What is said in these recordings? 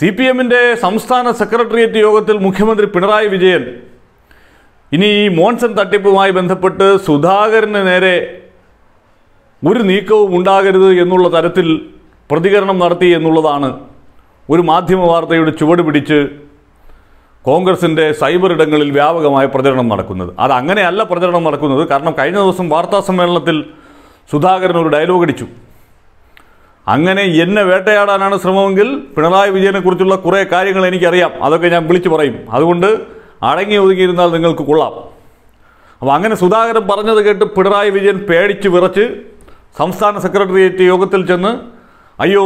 C P എമ്മിൻ്റെ സംസ്ഥാന secretariat യോഗത്തിൽ മുഖ്യമന്ത്രി പിണറായി വിജയൻ ഇനി ഈ മോൺസൺ തട്ടിപ്പുമായി ബന്ധപ്പെട്ട് സുധാകരന് നേരെ ഒരു നീക്കവും ഉണ്ടാകരുത് എന്നുള്ള തരത്തിൽ പ്രതികരണം നടത്തി എന്നുള്ളതാണ് ഒരു മാധ്യമ വാർത്തയുടെ ചുവട് പിടിച്ച് കോൺഗ്രസിൻ്റെ സൈബർ ഇടങ്ങളിൽ വ്യാപകമായ പ്രചരണം നടക്കുന്നത് അത് അങ്ങനെയല്ല പ്രചരണം നടക്കുന്നത് കാരണം കഴിഞ്ഞ ദിവസം വാർത്താ സമ്മേളനത്തിൽ സുധാകരൻ ഒരു ഡയലോഗ് അടിച്ചു അങ്ങനെ എന്നെ വേട്ടയാടാനാണ് ശ്രമമെങ്കിൽ പിണറായി വിജയനെക്കുറിച്ചുള്ള കുറേ കാര്യങ്ങൾ എനിക്കറിയാം അതൊക്കെ ഞാൻ വിളിച്ചു പറയും അതുകൊണ്ട് അടങ്ങി ഒതുങ്ങിയിരുന്നാൽ നിങ്ങൾക്ക് കൊള്ളാം അപ്പോൾ അങ്ങനെ സുധാകരൻ പറഞ്ഞത് കേട്ട് പിണറായി വിജയൻ പേടിച്ച് വിറച്ച് സംസ്ഥാന സെക്രട്ടേറിയറ്റ് യോഗത്തിൽ ചെന്ന് അയ്യോ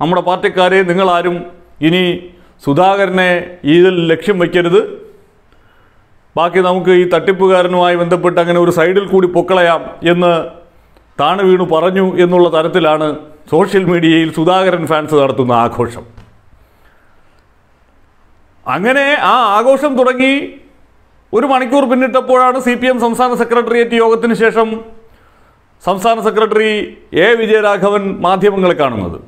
നമ്മുടെ പാർട്ടിക്കാരെ നിങ്ങളാരും ഇനി സുധാകരനെ ഇതിൽ ലക്ഷ്യം വയ്ക്കരുത് ബാക്കി നമുക്ക് ഈ തട്ടിപ്പുകാരനുമായി ബന്ധപ്പെട്ട് അങ്ങനെ ഒരു സൈഡിൽ കൂടി പൊക്കളയാം എന്ന് താണു വീണു പറഞ്ഞു എന്നുള്ള തരത്തിലാണ് സോഷ്യൽ മീഡിയയിൽ സുധാകരൻ ഫാൻസ് നടത്തുന്ന ആഘോഷം അങ്ങനെ ആ ആഘോഷം തുടങ്ങി ഒരു മണിക്കൂർ പിന്നിട്ടപ്പോഴാണ് സി പി എം സംസ്ഥാന സെക്രട്ടേറിയറ്റ് യോഗത്തിന് ശേഷം സംസ്ഥാന സെക്രട്ടറി എ വിജയരാഘവൻ മാധ്യമങ്ങളെ കാണുന്നത്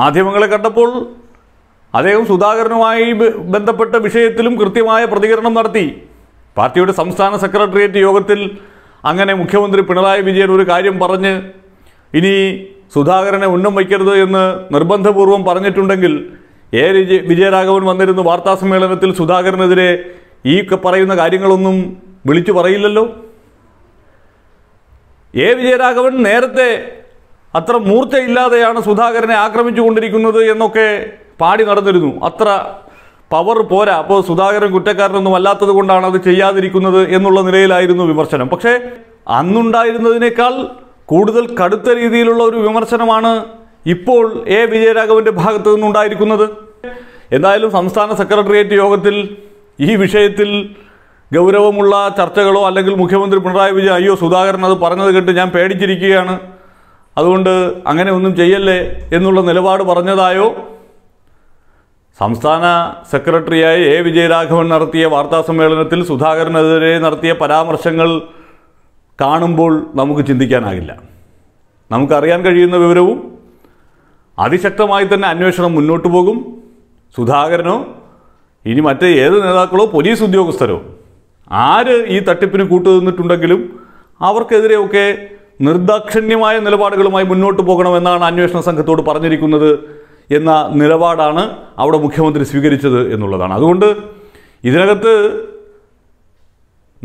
മാധ്യമങ്ങളെ കണ്ടപ്പോൾ അദ്ദേഹം സുധാകരനുമായി ബന്ധപ്പെട്ട വിഷയത്തിലും കൃത്യമായ പ്രതികരണം നടത്തി പാർട്ടിയുടെ സംസ്ഥാന സെക്രട്ടേറിയറ്റ് യോഗത്തിൽ അങ്ങനെ മുഖ്യമന്ത്രി പിണറായി വിജയൻ ഒരു കാര്യം പറഞ്ഞ് ഇനി സുധാകരനെ ഉന്നം വയ്ക്കരുത് എന്ന് നിർബന്ധപൂർവം പറഞ്ഞിട്ടുണ്ടെങ്കിൽ എ വിജയരാഘവൻ വന്നിരുന്ന വാർത്താ സമ്മേളനത്തിൽ സുധാകരനെതിരെ ഈ പറയുന്ന കാര്യങ്ങളൊന്നും വിളിച്ചു പറയില്ലല്ലോ എ വിജയരാഘവൻ നേരത്തെ അത്ര മൂർച്ചയില്ലാതെയാണ് സുധാകരനെ ആക്രമിച്ചു കൊണ്ടിരിക്കുന്നത് എന്നൊക്കെ പാടി നടന്നിരുന്നു അത്ര പവർ പോരാ അപ്പോൾ സുധാകരൻ കുറ്റക്കാരനൊന്നും അല്ലാത്തത് കൊണ്ടാണ് അത് ചെയ്യാതിരിക്കുന്നത് എന്നുള്ള നിലയിലായിരുന്നു വിമർശനം പക്ഷേ അന്നുണ്ടായിരുന്നതിനേക്കാൾ കൂടുതൽ കടുത്ത രീതിയിലുള്ള ഒരു വിമർശനമാണ് ഇപ്പോൾ എ വിജയരാഘവൻ്റെ ഭാഗത്ത് നിന്നുണ്ടായിരിക്കുന്നത് എന്തായാലും സംസ്ഥാന സെക്രട്ടേറിയറ്റ് യോഗത്തിൽ ഈ വിഷയത്തിൽ ഗൗരവമുള്ള ചർച്ചകളോ അല്ലെങ്കിൽ മുഖ്യമന്ത്രി പിണറായി വിജയൻ അയ്യോ സുധാകരൻ അത് പറഞ്ഞത് കേട്ട് ഞാൻ പേടിച്ചിരിക്കുകയാണ് അതുകൊണ്ട് അങ്ങനെ ഒന്നും ചെയ്യല്ലേ എന്നുള്ള നിലപാട് പറഞ്ഞതായോ സംസ്ഥാന സെക്രട്ടറിയായ എ വിജയരാഘവൻ നടത്തിയ വാർത്താ സമ്മേളനത്തിൽ സുധാകരനെതിരെ നടത്തിയ പരാമർശങ്ങൾ കാണുമ്പോൾ നമുക്ക് ചിന്തിക്കാനാകില്ല നമുക്കറിയാൻ കഴിയുന്ന വിവരവും അതിശക്തമായി തന്നെ അന്വേഷണം മുന്നോട്ട് പോകും സുധാകരനോ ഇനി മറ്റേ ഏത് നേതാക്കളോ പോലീസ് ഉദ്യോഗസ്ഥരോ ആര് ഈ തട്ടിപ്പിന് കൂട്ടുനിന്നിട്ടുണ്ടെങ്കിലും അവർക്കെതിരെയൊക്കെ നിർദാക്ഷിണ്യമായ നിലപാടുകളുമായി മുന്നോട്ട് പോകണമെന്നാണ് അന്വേഷണ സംഘത്തോട് പറഞ്ഞിരിക്കുന്നത് എന്ന നിലപാടാണ് അവിടെ മുഖ്യമന്ത്രി സ്വീകരിച്ചത് എന്നുള്ളതാണ് അതുകൊണ്ട് ഇതിനകത്ത്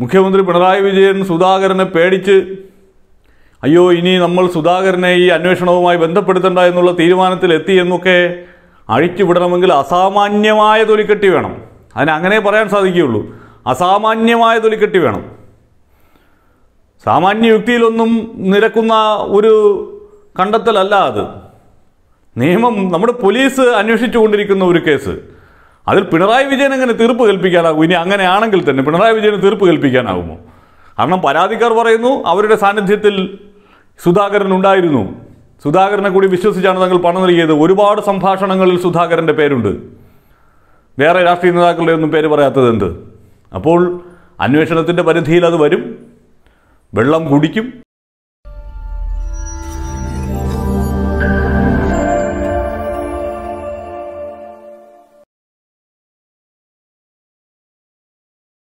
മുഖ്യമന്ത്രി പിണറായി വിജയൻ സുധാകരനെ പേടിച്ച് അയ്യോ ഇനി നമ്മൾ സുധാകരനെ ഈ അന്വേഷണവുമായി ബന്ധപ്പെടുത്തണ്ട എന്നുള്ള തീരുമാനത്തിലെത്തി എന്നൊക്കെ അഴിച്ചുവിടണമെങ്കിൽ അസാമാന്യമായ തൊലിക്കെട്ടി വേണം അതിന് അങ്ങനെ പറയാൻ സാധിക്കുകയുള്ളൂ അസാമാന്യമായ തൊലിക്കെട്ടി വേണം സാമാന്യ യുക്തിയിലൊന്നും നിരക്കുന്ന ഒരു കണ്ടെത്തലല്ല അത് നിയമം നമ്മുടെ പോലീസ് അന്വേഷിച്ചു കൊണ്ടിരിക്കുന്ന ഒരു കേസ് അതിൽ പിണറായി വിജയൻ എങ്ങനെ തീർപ്പ് കൽപ്പിക്കാനാകും ഇനി അങ്ങനെയാണെങ്കിൽ തന്നെ പിണറായി വിജയന് തീർപ്പ് കൽപ്പിക്കാനാകുമോ കാരണം പരാതിക്കാർ പറയുന്നു അവരുടെ സാന്നിധ്യത്തിൽ സുധാകരൻ ഉണ്ടായിരുന്നു സുധാകരനെ കൂടി വിശ്വസിച്ചാണ് തങ്ങൾ പണം നൽകിയത് ഒരുപാട് സംഭാഷണങ്ങളിൽ സുധാകരൻ്റെ പേരുണ്ട് വേറെ രാഷ്ട്രീയ നേതാക്കളുടെ ഒന്നും പേര് പറയാത്തത് എന്ത് അപ്പോൾ അന്വേഷണത്തിൻ്റെ പരിധിയിൽ അത് വരും വെള്ളം കുടിക്കും